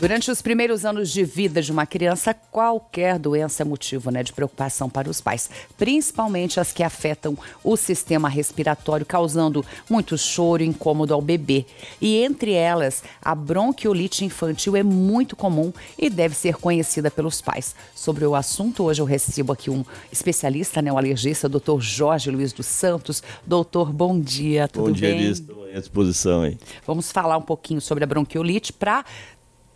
Durante os primeiros anos de vida de uma criança, qualquer doença é motivo né, de preocupação para os pais, principalmente as que afetam o sistema respiratório, causando muito choro e incômodo ao bebê. E entre elas, a bronquiolite infantil é muito comum e deve ser conhecida pelos pais. Sobre o assunto, hoje eu recebo aqui um especialista, né, um alergista, doutor Jorge Luiz dos Santos. Doutor, bom dia, tudo bom dia, bem? Bom dia, à disposição hein. Vamos falar um pouquinho sobre a bronquiolite para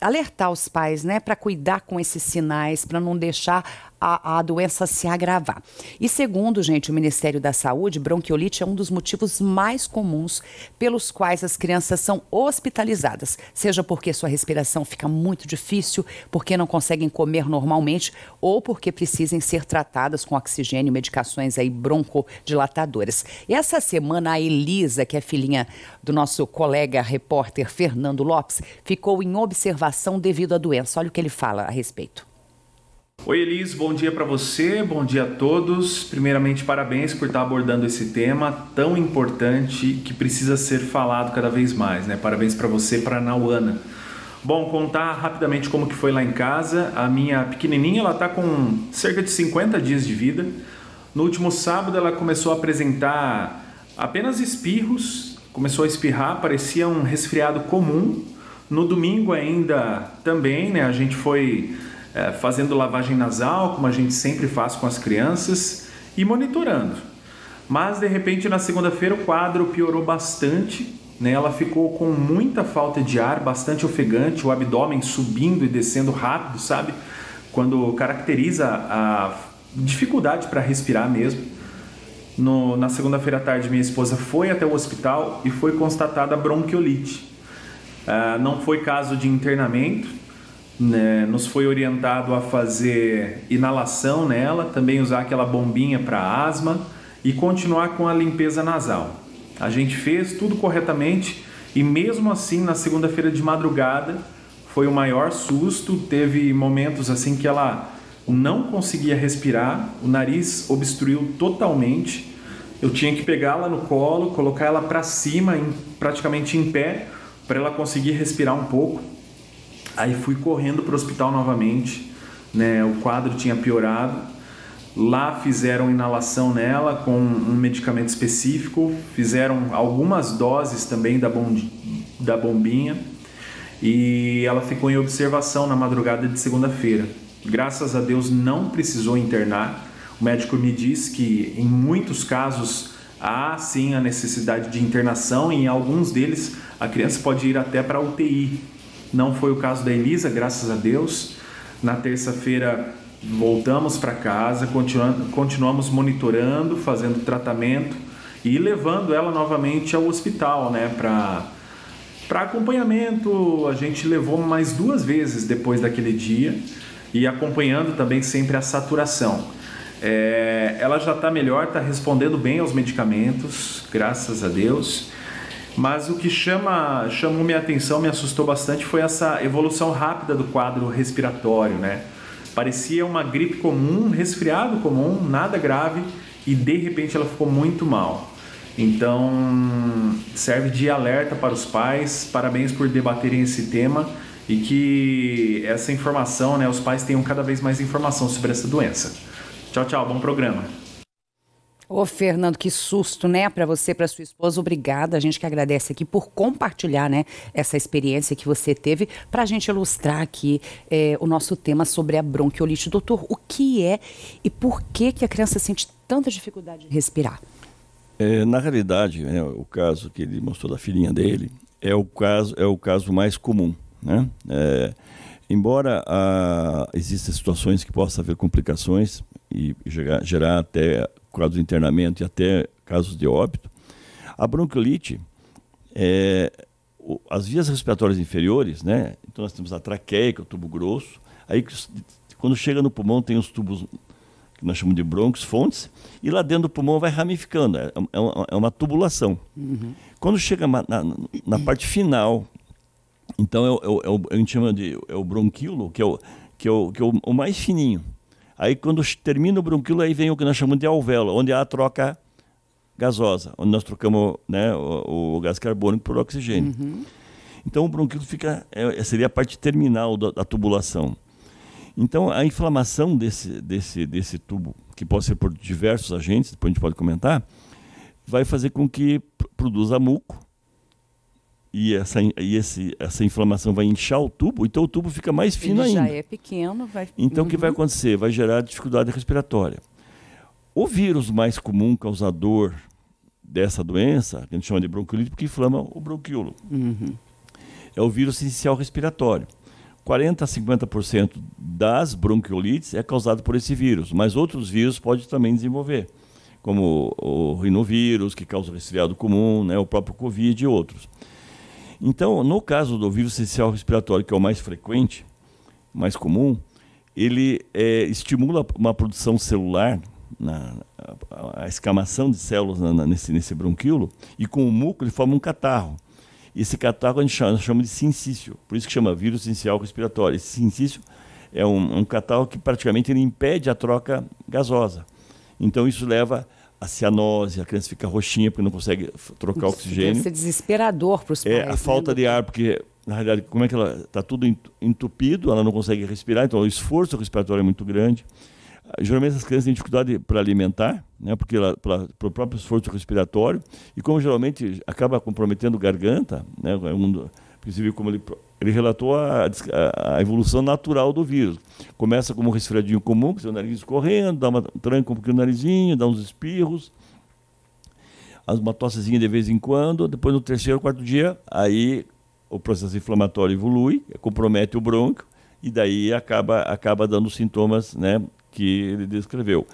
alertar os pais, né, para cuidar com esses sinais, para não deixar a, a, doença se agravar. E segundo, gente, o Ministério da Saúde, bronquiolite é um dos motivos mais comuns pelos quais as crianças são hospitalizadas, seja porque sua respiração fica muito difícil, porque não conseguem comer normalmente ou porque precisem ser tratadas com oxigênio, medicações aí broncodilatadoras. E essa semana a Elisa, que é filhinha do nosso colega repórter Fernando Lopes, ficou em observação devido à doença. Olha o que ele fala a respeito. Oi Elis, bom dia para você, bom dia a todos. Primeiramente, parabéns por estar tá abordando esse tema tão importante que precisa ser falado cada vez mais, né? Parabéns para você, para a Nauana. Bom, contar rapidamente como que foi lá em casa. A minha pequenininha, ela tá com cerca de 50 dias de vida. No último sábado ela começou a apresentar apenas espirros, começou a espirrar, parecia um resfriado comum. No domingo ainda também, né? A gente foi é, fazendo lavagem nasal, como a gente sempre faz com as crianças, e monitorando. Mas de repente na segunda-feira o quadro piorou bastante, né? ela ficou com muita falta de ar, bastante ofegante, o abdômen subindo e descendo rápido, sabe? Quando caracteriza a dificuldade para respirar mesmo. No, na segunda-feira à tarde, minha esposa foi até o hospital e foi constatada bronquiolite. Uh, não foi caso de internamento, né, nos foi orientado a fazer inalação nela, também usar aquela bombinha para asma e continuar com a limpeza nasal. A gente fez tudo corretamente e mesmo assim na segunda-feira de madrugada foi o maior susto, teve momentos assim que ela não conseguia respirar, o nariz obstruiu totalmente. Eu tinha que pegá-la no colo, colocar ela para cima, praticamente em pé, para ela conseguir respirar um pouco. Aí fui correndo para o hospital novamente, né? O quadro tinha piorado. Lá fizeram inalação nela com um medicamento específico, fizeram algumas doses também da, da bombinha e ela ficou em observação na madrugada de segunda-feira. Graças a Deus não precisou internar. O médico me diz que em muitos casos há sim a necessidade de internação e em alguns deles a criança pode ir até para UTI, não foi o caso da Elisa, graças a Deus. Na terça-feira voltamos para casa, continuamos monitorando, fazendo tratamento e levando ela novamente ao hospital, né, para para acompanhamento. A gente levou mais duas vezes depois daquele dia e acompanhando também sempre a saturação. É, ela já está melhor, está respondendo bem aos medicamentos, graças a Deus. Mas o que chama, chamou minha atenção, me assustou bastante, foi essa evolução rápida do quadro respiratório, né? Parecia uma gripe comum, resfriado comum, nada grave, e de repente ela ficou muito mal. Então, serve de alerta para os pais, parabéns por debaterem esse tema e que essa informação, né, os pais tenham cada vez mais informação sobre essa doença. Tchau, tchau, bom programa. Ô, Fernando, que susto, né, para você, para sua esposa. Obrigada. A gente que agradece aqui por compartilhar, né, essa experiência que você teve para a gente ilustrar aqui é, o nosso tema sobre a bronquiolite. Doutor, o que é e por que que a criança sente tanta dificuldade de respirar? É, na realidade, né, o caso que ele mostrou da filhinha dele é o caso é o caso mais comum, né? É, embora a, ah, existam situações que possa haver complicações e gerar, gerar até quadro de internamento e até casos de óbito. A bronquiolite, é, o, as vias respiratórias inferiores, né? Então nós temos a traqueia, que é o tubo grosso. Aí quando chega no pulmão tem os tubos que nós chamamos de broncos, fontes, e lá dentro do pulmão vai ramificando, é, é, uma, é uma, tubulação. Uhum. Quando chega na, na, na, parte final, então é, é, o, é o, a gente chama de é o bronquíolo, que é o, que é o, que é o, o mais fininho. Aí quando termina o bronquilo, aí vem o que nós chamamos de alvéola, onde há a troca gasosa, onde nós trocamos né, o, o, gás carbônico por oxigênio. Uhum. Então o bronquilo fica, é, é, seria a parte terminal da, da, tubulação. Então a inflamação desse, desse, desse tubo, que pode ser por diversos agentes, depois a gente pode comentar, vai fazer com que produza muco, e essa, e esse, essa inflamação vai inchar o tubo, então o tubo fica mais fino Ele ainda. já é pequeno. Vai... Então o que vai uhum. acontecer? Vai gerar dificuldade respiratória. O vírus mais comum causador dessa doença, que a gente chama de bronquiolite, porque inflama o bronquiolo, uhum. é o vírus sincicial respiratório. 40 a 50% das bronquiolites é causado por esse vírus, mas outros vírus pode também desenvolver, como o rinovírus, que causa resfriado comum, né, o próprio Covid e outros. Então, no caso do vírus essencial respiratório, que é o mais frequente, mais comum, ele é, estimula uma produção celular, na, a, a, escamação de células na, na, nesse, nesse bronquíolo, e com o muco ele forma um catarro. Esse catarro a gente chama, chama de sincício, por isso que chama vírus essencial respiratório. Esse sincício é um, um catarro que praticamente ele impede a troca gasosa. Então isso leva a cianose, a criança fica roxinha porque não consegue trocar Isso oxigênio. Isso é desesperador para os pais. É, a né? falta de ar, porque, na realidade, como é que ela está tudo entupido, ela não consegue respirar, então o esforço respiratório é muito grande. Ah, geralmente as crianças têm dificuldade para alimentar, né, porque ela, pela, pelo próprio esforço respiratório, e como geralmente acaba comprometendo garganta, né, é um, porque viu como ele ele relatou a, a, evolução natural do vírus. Começa como um resfriadinho comum, com seu nariz escorrendo, dá uma tranca um pouquinho o narizinho, dá uns espirros, uma tossezinha de vez em quando, depois no terceiro, quarto dia, aí o processo inflamatório evolui, compromete o brônquio e daí acaba, acaba dando sintomas né, que ele descreveu.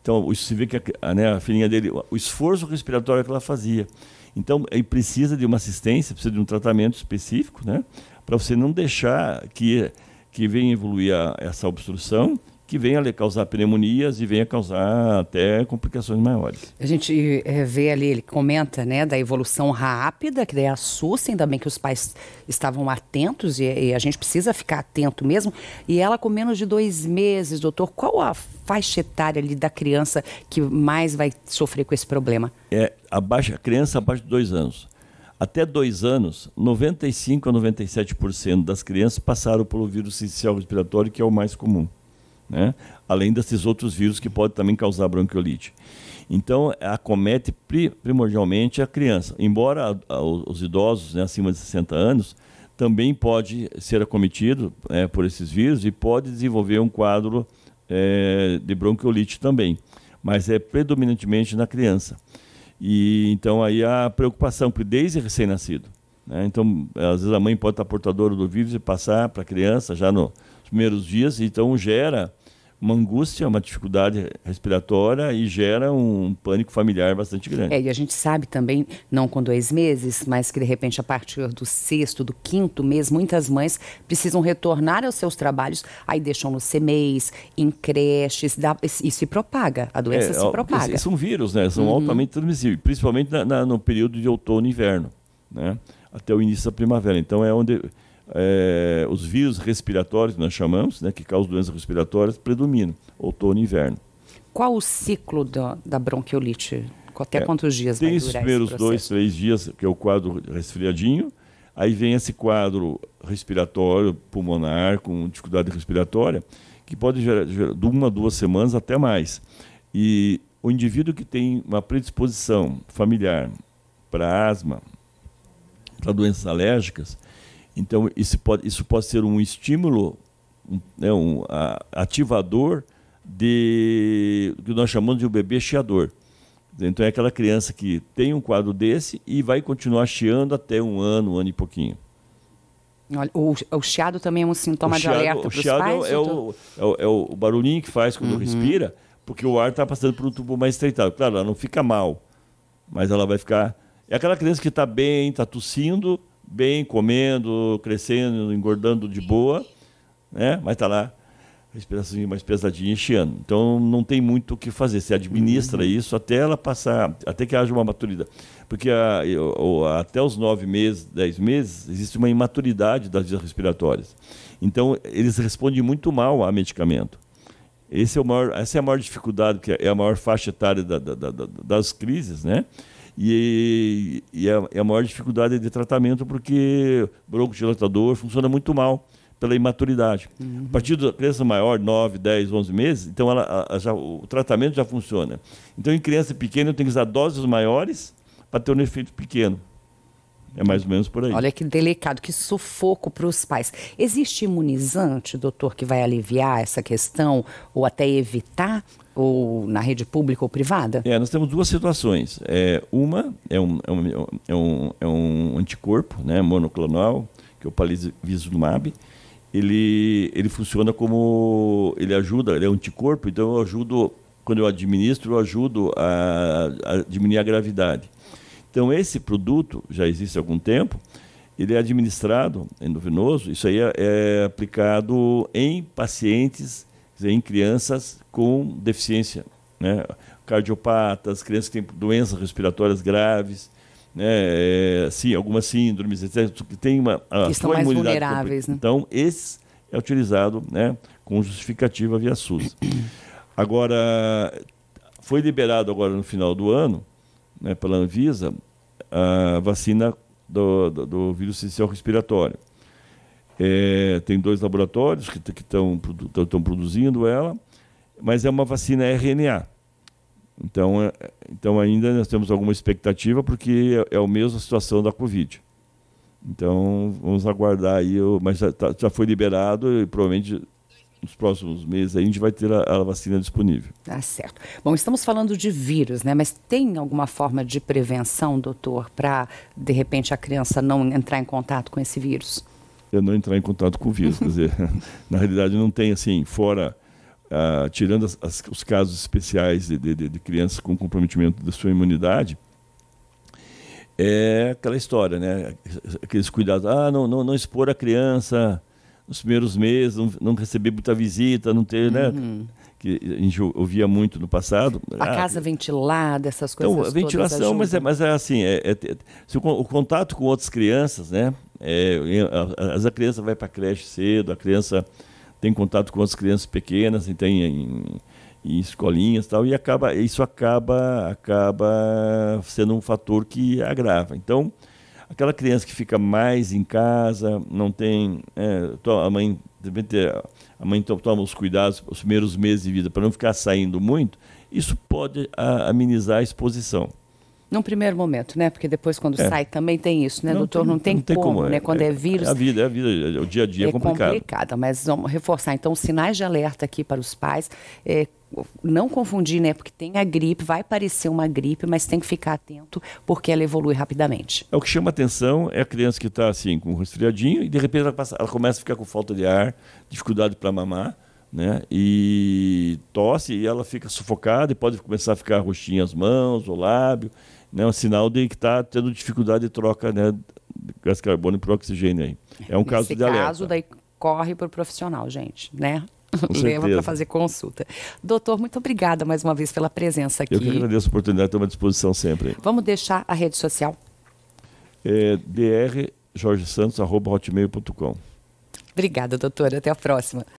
Então, se vê que a, né, a filhinha dele, o esforço respiratório que ela fazia. Então, ele precisa de uma assistência, precisa de um tratamento específico, né? para você não deixar que, que venha evoluir a, essa obstrução, que venha causar pneumonias e venha causar até complicações maiores. A gente é, vê ali, ele comenta, né, da evolução rápida, que daí assusta, ainda bem que os pais estavam atentos e, e a gente precisa ficar atento mesmo. E ela com menos de dois meses, doutor, qual a faixa etária ali da criança que mais vai sofrer com esse problema? É abaixo, a criança abaixo de dois anos. Até dois anos, 95 a 97% das crianças passaram pelo vírus inicial respiratório, que é o mais comum. Né? Além desses outros vírus que podem também causar bronquiolite. Então, acomete primordialmente a criança. Embora a, a, os idosos né, acima de 60 anos também pode ser acometido é, por esses vírus e pode desenvolver um quadro é, de bronquiolite também, mas é predominantemente na criança. E então aí a preocupação, porque desde recém-nascido. Né? Então, às vezes a mãe pode estar portadora do vírus e passar para a criança já no, nos primeiros dias, então gera uma angústia, uma dificuldade respiratória e gera um pânico familiar bastante grande. É, e a gente sabe também, não com dois meses, mas que de repente a partir do sexto, do quinto mês, muitas mães precisam retornar aos seus trabalhos, aí deixam no CMEs, em creches, dá, e se propaga, a doença é, se propaga. São é vírus, né? São uhum. altamente transmissíveis, principalmente na, na, no período de outono e inverno, né? Até o início da primavera. Então é onde é, os vírus respiratórios, que nós chamamos, né, que causam doenças respiratórias, predominam, outono e inverno. Qual o ciclo do, da bronquiolite? Até é, quantos dias Tem esses primeiros dois, três dias, que é o quadro resfriadinho, aí vem esse quadro respiratório, pulmonar, com dificuldade respiratória, que pode gerar, gerar de uma duas semanas até mais. E o indivíduo que tem uma predisposição familiar para asma, para doenças alérgicas, então, isso pode, isso pode ser um estímulo, um, né, um a, ativador de o que nós chamamos de um bebê chiador. Então, é aquela criança que tem um quadro desse e vai continuar chiando até um ano, um ano e pouquinho. Olha, o, o chiado também é um sintoma chiado, de alerta para os é pais? É o, é, é o barulhinho que faz quando uhum. respira, porque o ar está passando por um tubo mais estreitado. Claro, ela não fica mal, mas ela vai ficar... É aquela criança que está bem, está tossindo, bem, comendo, crescendo, engordando de boa, né? mas está lá respiração mais pesadinha este ano. Então não tem muito o que fazer. Você administra uhum. isso até ela passar, até que haja uma maturidade. Porque a, a, até os nove meses, dez meses, existe uma imaturidade das vias respiratórias. Então eles respondem muito mal a medicamento. É maior, essa é a maior dificuldade, que é a maior faixa etária da, da, da, das crises, né? E, e a, é, e é a maior dificuldade é de tratamento porque o broncodilatador funciona muito mal pela imaturidade. Uhum. A partir da criança maior, 9, 10, 11 meses, então ela, a, já, o tratamento já funciona. Então, em criança pequena, eu tenho que usar doses maiores para ter um efeito pequeno. É mais ou menos por aí. Olha que delicado, que sufoco para os pais. Existe imunizante, doutor, que vai aliviar essa questão ou até evitar ou na rede pública ou privada? É, nós temos duas situações. É, uma é um, é um, é um, é um anticorpo né, monoclonal, que é o palivizumab. Ele, ele funciona como... Ele ajuda, ele é um anticorpo, então eu ajudo... Quando eu administro, eu ajudo a, a diminuir a gravidade. Então, esse produto já existe há algum tempo, ele é administrado endovenoso, isso aí é, é aplicado em pacientes em crianças com deficiência, né? cardiopatas, crianças que têm doenças respiratórias graves, né? É, sim, algumas síndromes, etc., que têm uma a que estão mais vulneráveis. Né? Então, esse é utilizado né, com justificativa via SUS. Agora, foi liberado agora no final do ano, né, pela Anvisa, a vacina do, do, do vírus sensicial respiratório. É, tem dois laboratórios que estão produzindo ela, mas é uma vacina RNA. Então, é, então ainda nós temos alguma expectativa, porque é, é a mesma situação da Covid. Então, vamos aguardar aí, mas já, tá, já foi liberado e provavelmente nos próximos meses a gente vai ter a, a, vacina disponível. Tá certo. Bom, estamos falando de vírus, né? Mas tem alguma forma de prevenção, doutor, para de repente a criança não entrar em contato com esse vírus? eu não entrar em contato com o vírus. Quer dizer, na realidade não tem assim, fora, ah, tirando as, as, os casos especiais de, de, de, crianças com comprometimento da sua imunidade, é aquela história, né? Aqueles cuidados, ah, não, não, não expor a criança nos primeiros meses, não, não receber muita visita, não ter, né? uhum. né? que a gente ouvia muito no passado. A ah, casa ventilada, essas então, coisas. Então, a ventilação, mas é, mas é assim, é, é, é se o, o, contato com outras crianças, né? É, a, a, a, criança vai para a creche cedo, a criança tem contato com outras crianças pequenas, e tem em, em escolinhas tal, e acaba, isso acaba, acaba sendo um fator que agrava. Então, aquela criança que fica mais em casa, não tem. É, a mãe de repente é, a mãe toma os cuidados os primeiros meses de vida para não ficar saindo muito, isso pode amenizar a exposição. Num primeiro momento, né? Porque depois quando é. sai também tem isso, né, não, doutor? Não tem, não tem como, como né? É, quando é, é, vírus. É a vida, é a vida, é, o dia a dia é complicado. É complicado, mas vamos reforçar então sinais de alerta aqui para os pais não confundir, né? Porque tem a gripe, vai parecer uma gripe, mas tem que ficar atento porque ela evolui rapidamente. É o que chama atenção é a criança que está assim com um resfriadinho e de repente ela, passa, ela começa a ficar com falta de ar, dificuldade para mamar, né? E tosse e ela fica sufocada e pode começar a ficar roxinha as mãos, o lábio, né? Um sinal de que está tendo dificuldade de troca, né? De gás carbônico para oxigênio aí. É um Nesse caso de alerta. caso daí corre para o profissional, gente, né? leva para fazer consulta. Doutor, muito obrigada mais uma vez pela presença aqui. Eu que agradeço a oportunidade, estou à disposição sempre. Vamos deixar a rede social? É, drjorgesantos.com Obrigada, doutor. Até a próxima.